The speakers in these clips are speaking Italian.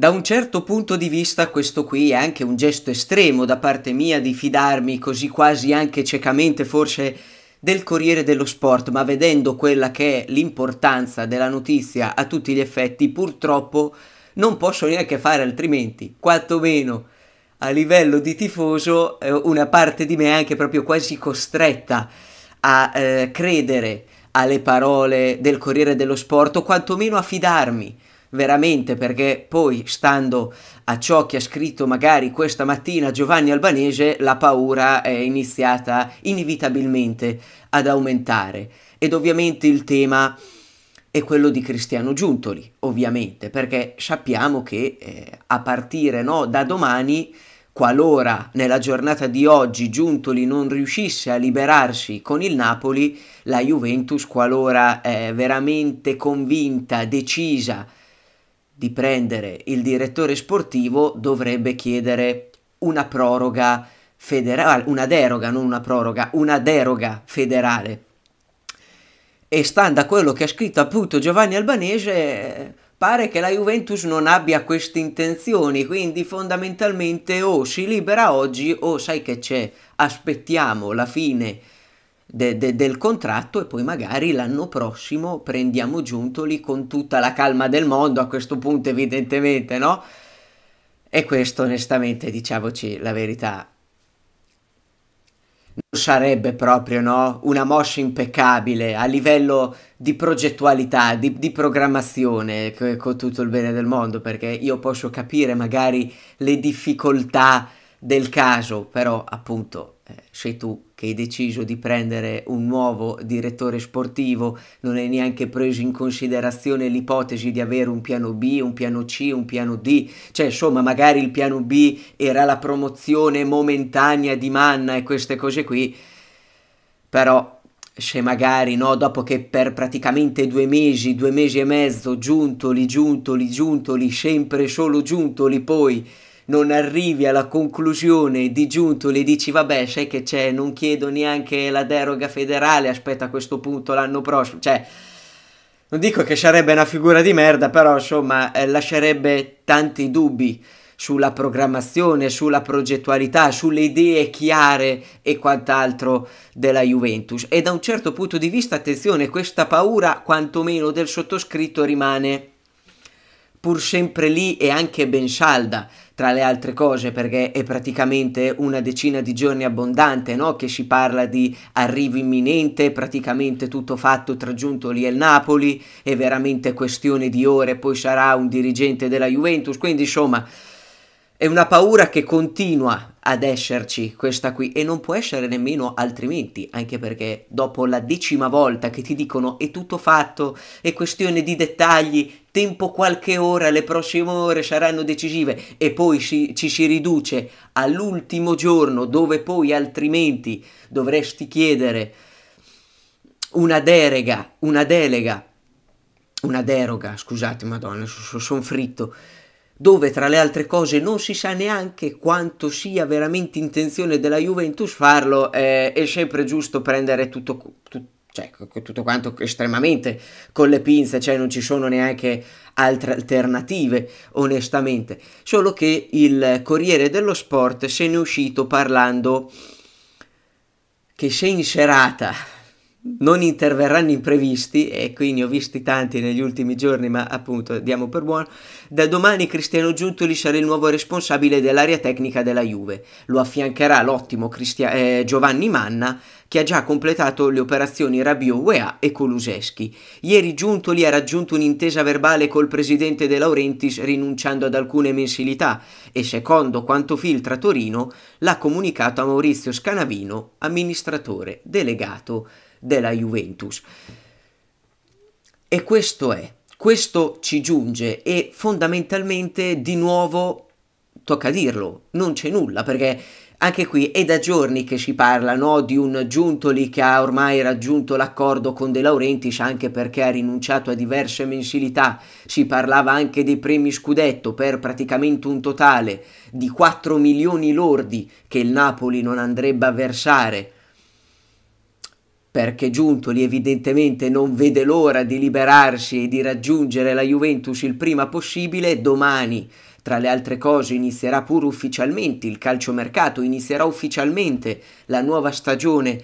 Da un certo punto di vista questo qui è anche un gesto estremo da parte mia di fidarmi così quasi anche ciecamente forse del Corriere dello Sport, ma vedendo quella che è l'importanza della notizia a tutti gli effetti, purtroppo non posso neanche fare altrimenti, quantomeno a livello di tifoso eh, una parte di me è anche proprio quasi costretta a eh, credere alle parole del Corriere dello Sport o quantomeno a fidarmi veramente perché poi stando a ciò che ha scritto magari questa mattina Giovanni Albanese la paura è iniziata inevitabilmente ad aumentare ed ovviamente il tema è quello di Cristiano Giuntoli, ovviamente, perché sappiamo che eh, a partire no, da domani, qualora nella giornata di oggi Giuntoli non riuscisse a liberarsi con il Napoli, la Juventus, qualora eh, veramente convinta, decisa, di prendere il direttore sportivo dovrebbe chiedere una proroga federale, una deroga, non una proroga, una deroga federale. E stando a quello che ha scritto appunto Giovanni Albanese, pare che la Juventus non abbia queste intenzioni, quindi fondamentalmente o si libera oggi o sai che c'è, aspettiamo la fine de, de, del contratto e poi magari l'anno prossimo prendiamo Giuntoli con tutta la calma del mondo a questo punto evidentemente, no? E questo onestamente, diciamoci la verità, non sarebbe proprio no? una mossa impeccabile a livello di progettualità, di, di programmazione, con tutto il bene del mondo, perché io posso capire magari le difficoltà del caso, però appunto eh, sei tu che hai deciso di prendere un nuovo direttore sportivo, non hai neanche preso in considerazione l'ipotesi di avere un piano B, un piano C, un piano D, cioè insomma magari il piano B era la promozione momentanea di Manna e queste cose qui, però se magari no, dopo che per praticamente due mesi, due mesi e mezzo, giuntoli, giuntoli, giuntoli, sempre solo giuntoli, poi non arrivi alla conclusione di giunto e dici vabbè sai che c'è non chiedo neanche la deroga federale aspetta a questo punto l'anno prossimo cioè non dico che sarebbe una figura di merda però insomma eh, lascerebbe tanti dubbi sulla programmazione, sulla progettualità, sulle idee chiare e quant'altro della Juventus. E da un certo punto di vista, attenzione, questa paura quantomeno del sottoscritto rimane pur sempre lì e anche ben salda tra le altre cose, perché è praticamente una decina di giorni abbondante, no? Che si parla di arrivo imminente, praticamente tutto fatto tra lì e il Napoli, è veramente questione di ore, poi sarà un dirigente della Juventus, quindi insomma... È una paura che continua ad esserci questa qui e non può essere nemmeno altrimenti, anche perché dopo la decima volta che ti dicono è tutto fatto, è questione di dettagli, tempo qualche ora, le prossime ore saranno decisive e poi si, ci si riduce all'ultimo giorno dove poi altrimenti dovresti chiedere una derega, una delega, una deroga, scusate madonna, sono fritto, dove tra le altre cose non si sa neanche quanto sia veramente intenzione della Juventus farlo, eh, è sempre giusto prendere tutto, tutto cioè, tutto quanto estremamente con le pinze, cioè non ci sono neanche altre alternative, onestamente. Solo che il Corriere dello Sport se n'è uscito parlando che se in serata non interverranno imprevisti e qui ne ho visti tanti negli ultimi giorni ma appunto diamo per buono da domani Cristiano Giuntoli sarà il nuovo responsabile dell'area tecnica della Juve lo affiancherà l'ottimo Cristia- eh, Giovanni Manna che ha già completato le operazioni Rabio UEA e Coluseschi. Ieri Giuntoli ha raggiunto un'intesa verbale col presidente De Laurentiis rinunciando ad alcune mensilità e secondo quanto filtra Torino l'ha comunicato a Maurizio Scanavino, amministratore delegato della Juventus. E questo è, questo ci giunge e fondamentalmente di nuovo tocca dirlo, non c'è nulla perché anche qui è da giorni che si parla no, di un Giuntoli che ha ormai raggiunto l'accordo con De Laurentiis anche perché ha rinunciato a diverse mensilità, si parlava anche dei premi scudetto per praticamente un totale di 4 milioni lordi che il Napoli non andrebbe a versare perché Giuntoli evidentemente non vede l'ora di liberarsi e di raggiungere la Juventus il prima possibile, domani, tra le altre cose, inizierà pure ufficialmente il calciomercato, inizierà ufficialmente la nuova stagione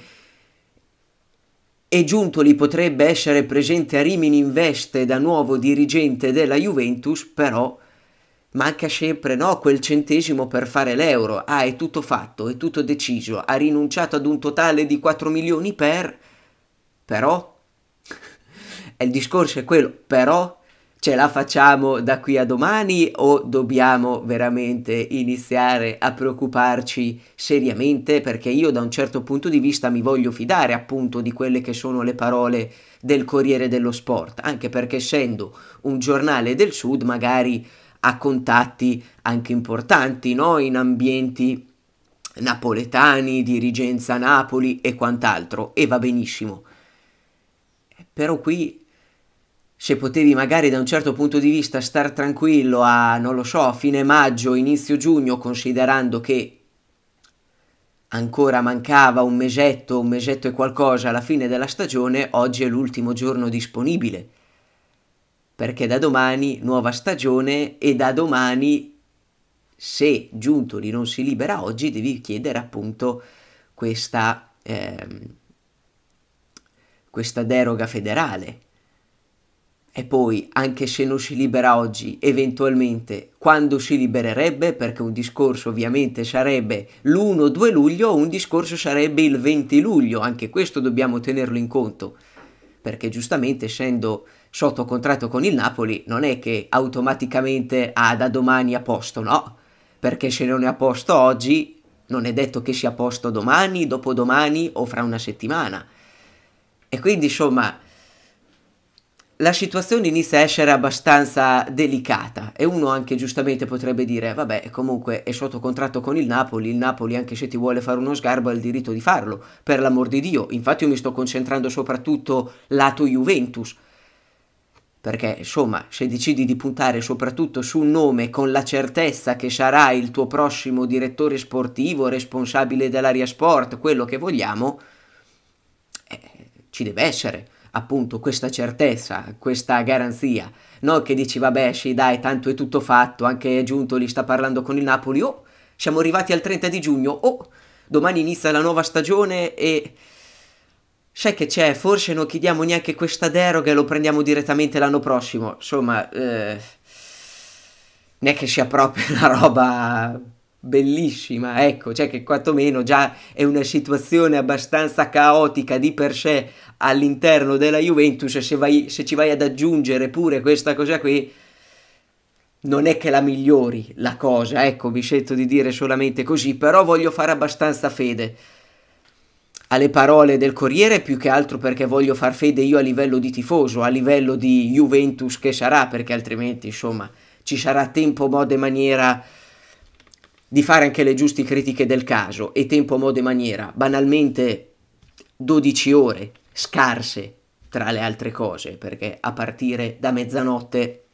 e Giuntoli potrebbe essere presente a Rimini in veste da nuovo dirigente della Juventus, però manca sempre no, quel centesimo per fare l'euro, ah è tutto fatto, è tutto deciso, ha rinunciato ad un totale di 4 milioni per... però... il discorso è quello, però ce la facciamo da qui a domani o dobbiamo veramente iniziare a preoccuparci seriamente perché io da un certo punto di vista mi voglio fidare appunto di quelle che sono le parole del Corriere dello Sport, anche perché essendo un giornale del Sud magari a contatti anche importanti no? in ambienti napoletani, dirigenza Napoli e quant'altro, e va benissimo. Però qui, se potevi magari da un certo punto di vista star tranquillo a, non lo so, fine maggio, inizio giugno, considerando che ancora mancava un mesetto, un mesetto e qualcosa alla fine della stagione, oggi è l'ultimo giorno disponibile perché da domani nuova stagione e da domani se Giuntoli non si libera oggi devi chiedere appunto questa, ehm, questa deroga federale. E poi, anche se non si libera oggi, eventualmente quando si libererebbe, perché un discorso ovviamente sarebbe l'1-2 luglio, un discorso sarebbe il 20 luglio, anche questo dobbiamo tenerlo in conto, perché giustamente essendo sotto contratto con il Napoli non è che automaticamente ha ah, da domani a posto, no? Perché se non è a posto oggi, non è detto che sia a posto domani, dopodomani o fra una settimana. E quindi insomma la situazione inizia a essere abbastanza delicata e uno anche giustamente potrebbe dire vabbè comunque è sotto contratto con il Napoli, il Napoli anche se ti vuole fare uno sgarbo ha il diritto di farlo, per l'amor di Dio, infatti io mi sto concentrando soprattutto lato Juventus, perché insomma se decidi di puntare soprattutto su un nome con la certezza che sarà il tuo prossimo direttore sportivo, responsabile dell'area sport, quello che vogliamo, eh, ci deve essere appunto questa certezza, questa garanzia, non che dici vabbè sì dai tanto è tutto fatto, anche è giunto, Giuntoli sta parlando con il Napoli, oh siamo arrivati al 30 di giugno, oh domani inizia la nuova stagione e Sai che c'è, forse non chiediamo neanche questa deroga e lo prendiamo direttamente l'anno prossimo. Insomma, eh, non è che sia proprio una roba bellissima, ecco, cioè che quantomeno già è una situazione abbastanza caotica di per sé all'interno della Juventus e se, vai, se ci vai ad aggiungere pure questa cosa qui, non è che la migliori la cosa, ecco, mi scelto di dire solamente così, però voglio fare abbastanza fede alle parole del Corriere più che altro perché voglio far fede io a livello di tifoso, a livello di Juventus che sarà, perché altrimenti insomma ci sarà tempo, modo e maniera di fare anche le giuste critiche del caso e tempo, modo e maniera, banalmente 12 ore scarse tra le altre cose, perché a partire da mezzanotte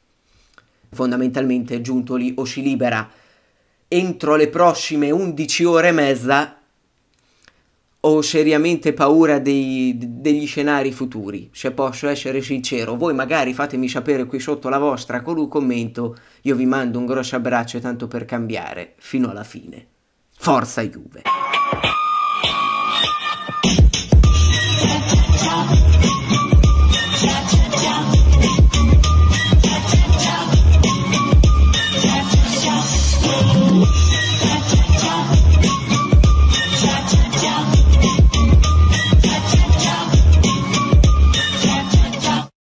fondamentalmente Giuntoli o si libera entro le prossime 11 ore e mezza ho seriamente paura dei, degli scenari futuri, se cioè, posso essere sincero. Voi magari fatemi sapere qui sotto la vostra con un commento, io vi mando un grosso abbraccio tanto per cambiare, fino alla fine. Forza Juve!